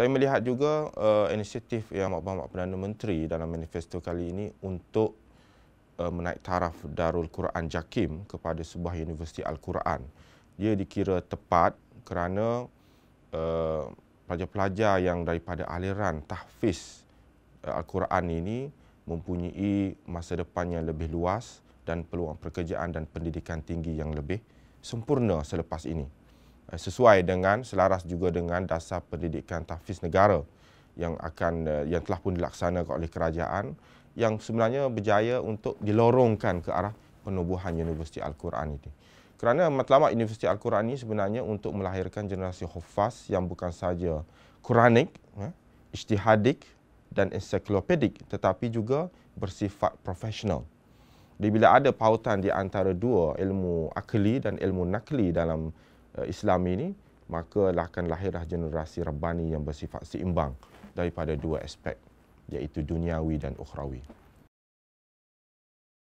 Saya melihat juga uh, inisiatif yang Mak Bapak Perdana Menteri dalam manifesto kali ini untuk uh, menaik taraf Darul Quran Jakim kepada sebuah universiti Al-Quran. Dia dikira tepat kerana uh, pelajar-pelajar yang daripada aliran tahfiz uh, Al-Quran ini mempunyai masa depan yang lebih luas dan peluang pekerjaan dan pendidikan tinggi yang lebih sempurna selepas ini. Eh, sesuai dengan selaras juga dengan dasar pendidikan tahfiz negara yang akan eh, yang telah pun dilaksanakan oleh kerajaan yang sebenarnya berjaya untuk dilorongkan ke arah penubuhan Universiti Al-Quran ini. Kerana matlamat Universiti Al-Quran ini sebenarnya untuk melahirkan generasi hufaz yang bukan sahaja Quranik, ya, ijtihadik dan ensiklopedik tetapi juga bersifat profesional. Jadi bila ada pautan di antara dua ilmu akli dan ilmu nakli dalam Eh, Islam ini maka lah akan lahirlah generasi rebani yang bersifat seimbang daripada dua aspek iaitu duniawi dan ukhrawi